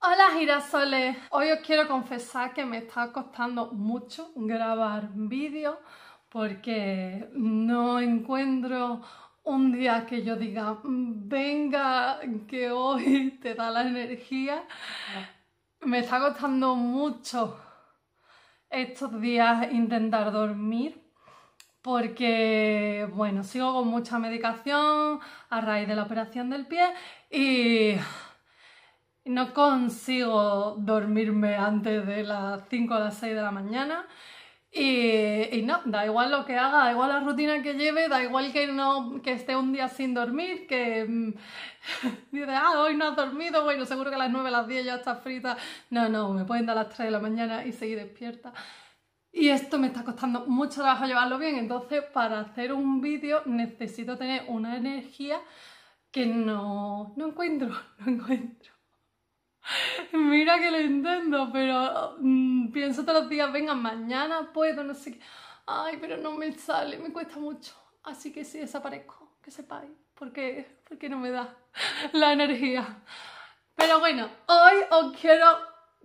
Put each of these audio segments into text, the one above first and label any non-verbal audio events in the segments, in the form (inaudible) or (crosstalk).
Hola girasoles, hoy os quiero confesar que me está costando mucho grabar vídeos porque no encuentro un día que yo diga, venga, que hoy te da la energía. Me está costando mucho estos días intentar dormir porque, bueno, sigo con mucha medicación a raíz de la operación del pie y no consigo dormirme antes de las 5 o las 6 de la mañana. Y, no, da igual lo que haga, da igual la rutina que lleve, da igual que no que esté un día sin dormir, que mm, (laughs) dice, ah, hoy no has dormido, bueno, seguro que a las 9, a las 10 ya está frita. No, no, me pueden dar las 3 de la mañana y seguir despierta. Y esto me está costando mucho trabajo llevarlo bien, entonces para hacer un vídeo necesito tener una energía que no encuentro, no encuentro. (laughs) (laughs) Mira que lo intento, pero mm, pienso todos los días, venga, mañana puedo, no sé qué. Ay, pero no me sale, me cuesta mucho. Así que si desaparezco, que sepáis, porque, porque no me da (laughs) la energía. Pero bueno, hoy os quiero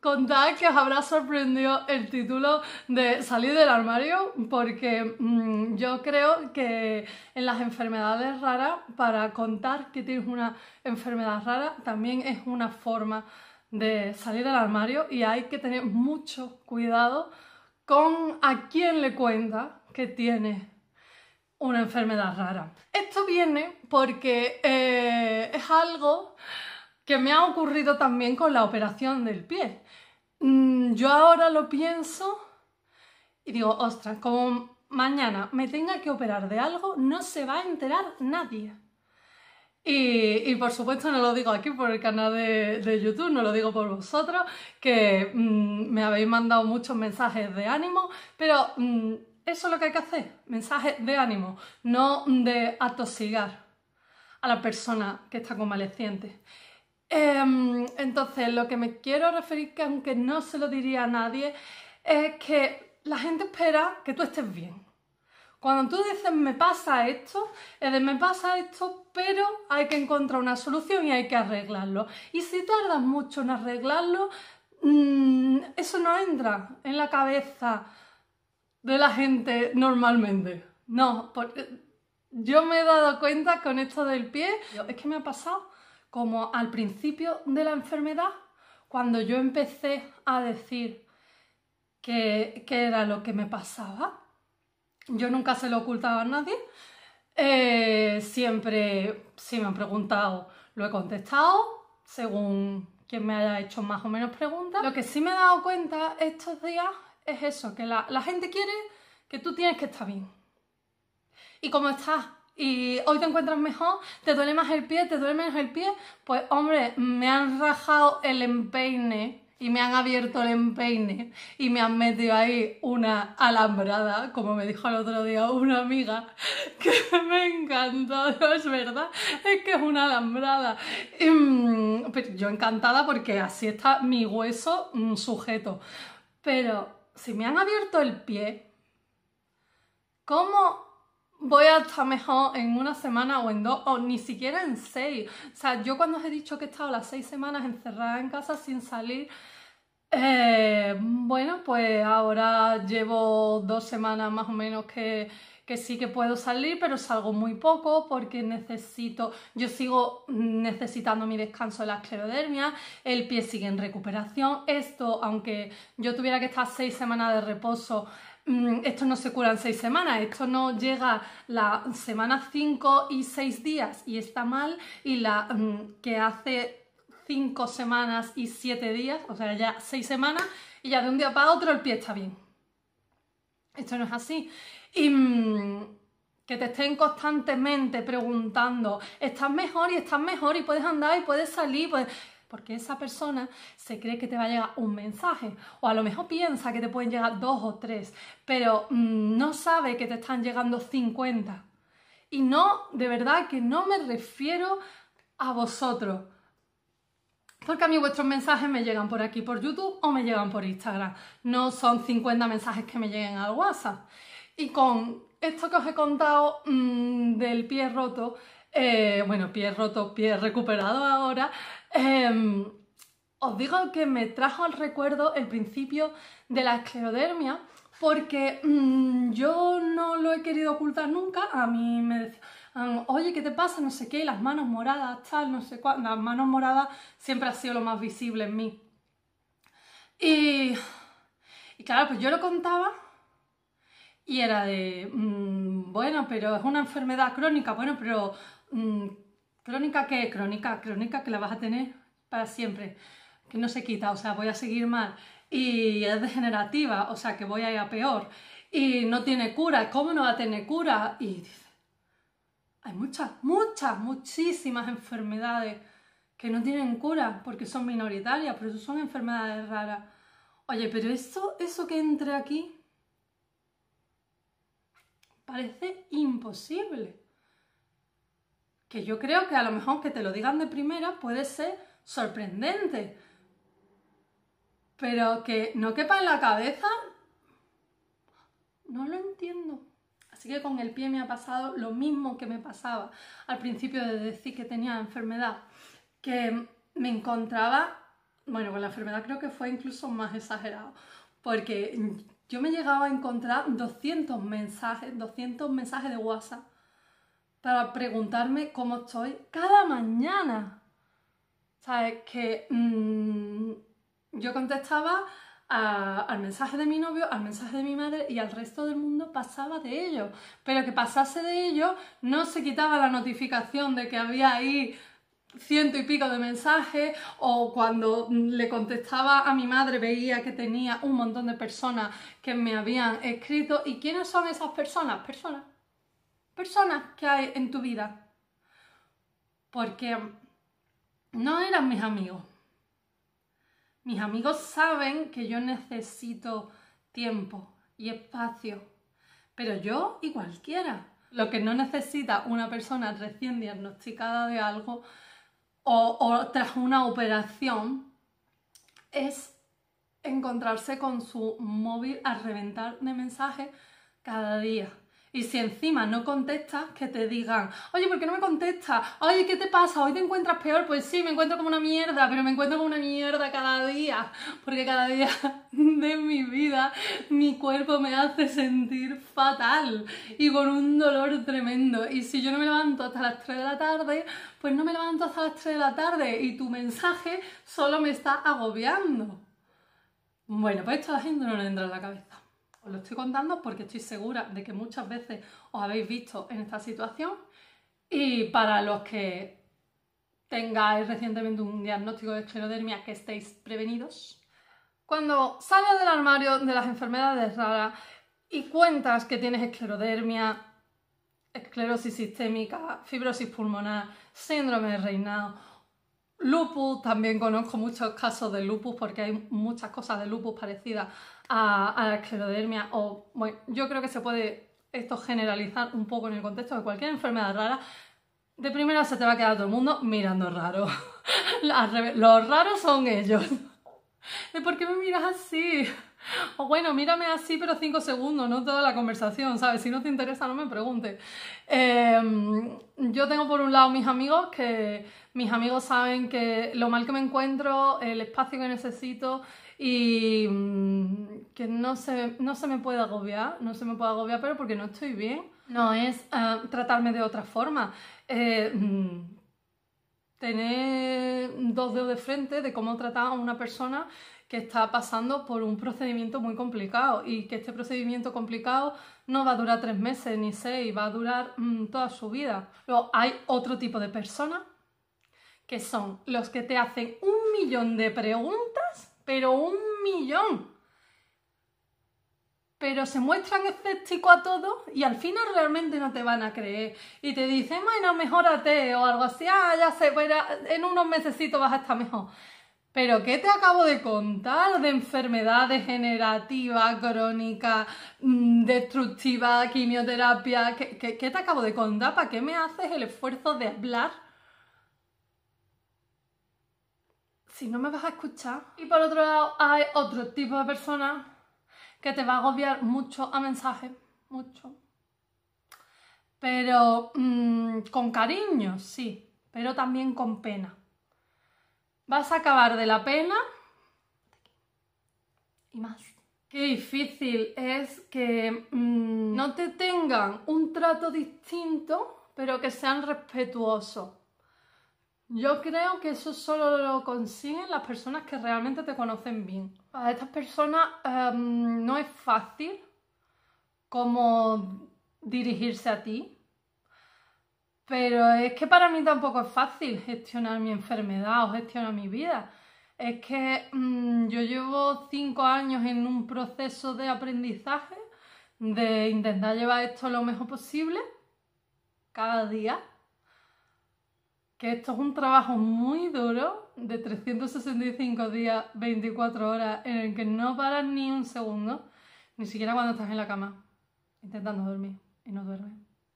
contar que os habrá sorprendido el título de Salir del armario, porque mm, yo creo que en las enfermedades raras, para contar que tienes una enfermedad rara, también es una forma de salir del armario y hay que tener mucho cuidado con a quién le cuenta que tiene una enfermedad rara. Esto viene porque eh, es algo que me ha ocurrido también con la operación del pie. Mm, yo ahora lo pienso y digo, ostras, como mañana me tenga que operar de algo, no se va a enterar nadie. Y, por supuesto no lo digo aquí por el canal de, YouTube, no lo digo por vosotros, que mm, me habéis mandado muchos mensajes de ánimo, pero mm, eso es lo que hay que hacer, mensajes de ánimo, no de atosigar a la persona que está convaleciente. Em, entonces, lo que me quiero referir, que aunque no se lo diría a nadie, es que la gente espera que tú estés bien. Cuando tú dices me pasa esto, es de me pasa esto, pero hay que encontrar una solución y hay que arreglarlo. Y si tardas mucho en arreglarlo, mm, eso no entra en la cabeza de la gente normalmente. No, porque eh, yo me he dado cuenta con esto del pie, es que me ha pasado como al principio de la enfermedad, cuando yo empecé a decir qué era lo que me pasaba, yo nunca se lo ocultaba a nadie. Eh, siempre, si me han preguntado, lo he contestado según quien me haya hecho más o menos preguntas. Lo que sí me he dado cuenta estos días es eso, que la, la gente quiere que tú tienes que estar bien. Y como estás y hoy te encuentras mejor, te duele más el pie, te duele menos el pie, pues hombre, me han rajado el empeine y me han abierto el empeine y me han metido ahí una alambrada, como me dijo el otro día una amiga, (laughs) que me encantó, (laughs) es verdad, es que es una alambrada. Em, yo encantada porque así está mi hueso mm, sujeto. Pero si me han abierto el pie, ¿cómo voy a estar mejor en una semana o en dos, o ni siquiera en seis. O sea, yo cuando os he dicho que he estado las seis semanas encerrada en casa sin salir, eh, bueno, pues ahora llevo dos semanas más o menos que, que sí que puedo salir, pero salgo muy poco porque necesito, yo sigo necesitando mi descanso de la esclerodermia, el pie sigue en recuperación. Esto, aunque yo tuviera que estar seis semanas de reposo, Mm, esto no se cura en seis semanas, esto no llega la semana 5 y 6 días y está mal, y la mm, que hace 5 semanas y 7 días, o sea, ya 6 semanas, y ya de un día para otro el pie está bien. Esto no es así. Y mm, que te estén constantemente preguntando, estás mejor y estás mejor y puedes andar y puedes salir, puedes porque esa persona se cree que te va a llegar un mensaje o a lo mejor piensa que te pueden llegar dos o tres, pero mm, no sabe que te están llegando 50. Y no, de verdad que no me refiero a vosotros. Porque a mí vuestros mensajes me llegan por aquí, por YouTube o me llegan por Instagram. No son 50 mensajes que me lleguen al WhatsApp. Y con esto que os he contado mm, del pie roto, eh, bueno, pie roto, pie recuperado ahora, Em, os digo que me trajo al recuerdo el principio de la esclerodermia porque mm, yo no lo he querido ocultar nunca. A mí me decían, oye, ¿qué te pasa? No sé qué, las manos moradas, tal, no sé cuándo. Las manos moradas siempre ha sido lo más visible en mí. Y, y claro, pues yo lo contaba y era de, mm, bueno, pero es una enfermedad crónica, bueno, pero mm, Crónica que, crónica, crónica que la vas a tener para siempre, que no se quita, o sea, voy a seguir mal. Y es degenerativa, o sea, que voy a ir a peor. Y no tiene cura, ¿cómo no va a tener cura? Y dice, hay muchas, muchas, muchísimas enfermedades que no tienen cura porque son minoritarias, pero son enfermedades raras. Oye, pero eso, eso que entre aquí parece imposible que yo creo que a lo mejor que te lo digan de primera puede ser sorprendente, pero que no quepa en la cabeza, no lo entiendo. Así que con el pie me ha pasado lo mismo que me pasaba al principio de decir que tenía enfermedad, que me encontraba, bueno, con la enfermedad creo que fue incluso más exagerado, porque yo me llegaba a encontrar 200 mensajes, 200 mensajes de WhatsApp para preguntarme cómo estoy cada mañana. ¿Sabes? Que mm, yo contestaba al mensaje de mi novio, al mensaje de mi madre y al resto del mundo pasaba de ello. Pero que pasase de ello no se quitaba la notificación de que había ahí ciento y pico de mensajes o cuando le contestaba a mi madre veía que tenía un montón de personas que me habían escrito. ¿Y quiénes son esas personas? Personas personas que hay en tu vida. Porque no eran mis amigos. Mis amigos saben que yo necesito tiempo y espacio, pero yo y cualquiera. Lo que no necesita una persona recién diagnosticada de algo o, tras una operación es encontrarse con su móvil a reventar de mensajes cada día y si encima no contestas, que te digan, oye, ¿por qué no me contestas? Oye, ¿qué te pasa? ¿Hoy te encuentras peor? Pues sí, me encuentro como una mierda, pero me encuentro como una mierda cada día, porque cada día (laughs) de mi vida mi cuerpo me hace sentir fatal y con un dolor tremendo. Y si yo no me levanto hasta las 3 de la tarde, pues no me levanto hasta las 3 de la tarde y tu mensaje solo me está agobiando. Bueno, pues la gente no le entra en la cabeza. Os lo estoy contando porque estoy segura de que muchas veces os habéis visto en esta situación y para los que tengáis recientemente un diagnóstico de esclerodermia que estéis prevenidos, cuando sales del armario de las enfermedades raras y cuentas que tienes esclerodermia, esclerosis sistémica, fibrosis pulmonar, síndrome de reinado Lupus, también conozco muchos casos de lupus porque hay muchas cosas de lupus parecidas a, la esclerodermia o, bueno, yo creo que se puede esto generalizar un poco en el contexto de cualquier enfermedad rara. De primera se te va a quedar todo el mundo mirando raro. (laughs) Los raros son ellos por qué me miras así? O (laughs) pues bueno, mírame así, pero cinco segundos, no toda la conversación, ¿sabes? Si no te interesa, no me preguntes. Em, yo tengo por un lado mis amigos, que mis amigos saben que lo mal que me encuentro, el espacio que necesito y mm, que no se, no se me puede agobiar, no se me puede agobiar, pero porque no estoy bien. No es ah, tratarme de otra forma. Eh, mm, tener dos dedos de frente de cómo tratar a una persona que está pasando por un procedimiento muy complicado y que este procedimiento complicado no va a durar tres meses ni seis, va a durar mm, toda su vida. Luego hay otro tipo de personas que son los que te hacen un millón de preguntas, pero un millón pero se muestran escépticos a todo y al final realmente no te van a creer. Y te dicen, bueno, mejorate o algo así, ah, ya sé, pues, en unos mesecitos vas a estar mejor. Pero ¿qué te acabo de contar de enfermedad degenerativa, crónica, mm, destructiva, quimioterapia? qué te acabo de contar? ¿Para qué me haces el esfuerzo de hablar? Si no me vas a escuchar. Y por otro lado, hay otro tipo de personas que te va a agobiar mucho a mensaje, mucho. Pero mm, con cariño, sí, pero también con pena. Vas a acabar de la pena y más. Qué difícil es que mm, no te tengan un trato distinto, pero que sean respetuosos. Yo creo que eso solo lo consiguen las personas que realmente te conocen bien. A estas personas em, no es fácil como dirigirse a ti, pero es que para mí tampoco es fácil gestionar mi enfermedad o gestionar mi vida. Es que mm, yo llevo cinco años en un proceso de aprendizaje, de intentar llevar esto lo mejor posible, cada día que esto es un trabajo muy duro, de 365 días, 24 horas, en el que no paras ni un segundo, ni siquiera cuando estás en la cama, intentando dormir y no duermes.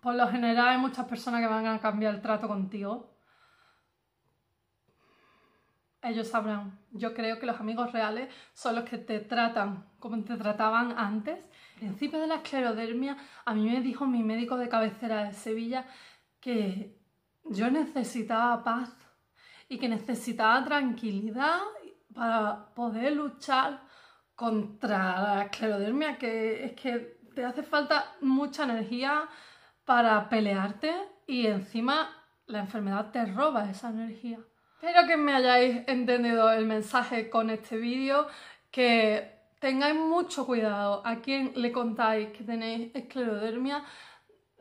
Por lo general hay muchas personas que van a cambiar el trato contigo. Ellos sabrán. Yo creo que los amigos reales son los que te tratan como te trataban antes. Al principio de la esclerodermia, a mí me dijo mi médico de cabecera de Sevilla que yo necesitaba paz y que necesitaba tranquilidad para poder luchar contra la esclerodermia, que es que te hace falta mucha energía para pelearte y encima la enfermedad te roba esa energía. Espero que me hayáis entendido el mensaje con este vídeo, que tengáis mucho cuidado a quien le contáis que tenéis esclerodermia,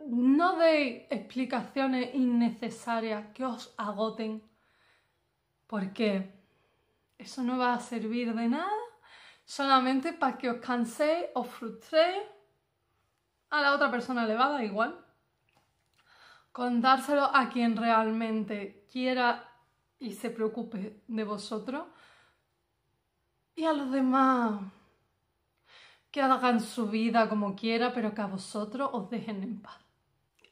no deis explicaciones innecesarias que os agoten, porque eso no va a servir de nada, solamente para que os canséis, os frustréis. A la otra persona elevada igual. Contárselo a quien realmente quiera y se preocupe de vosotros. Y a los demás, que hagan su vida como quiera, pero que a vosotros os dejen en paz.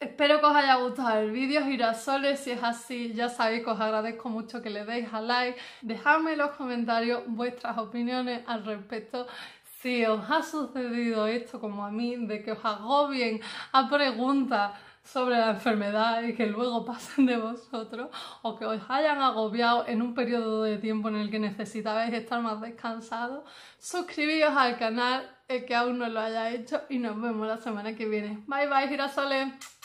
Espero que os haya gustado el vídeo, girasoles, si es así ya sabéis que os agradezco mucho que le deis a like, dejadme en los comentarios vuestras opiniones al respecto si os ha sucedido esto como a mí, de que os agobien a preguntas sobre la enfermedad y que luego (laughs) pasen de vosotros, o que os hayan agobiado en un periodo de tiempo en el que necesitabais estar más descansados, suscribiros al canal, el que aún no lo haya hecho, y nos vemos la semana que viene. Bye bye, girasoles.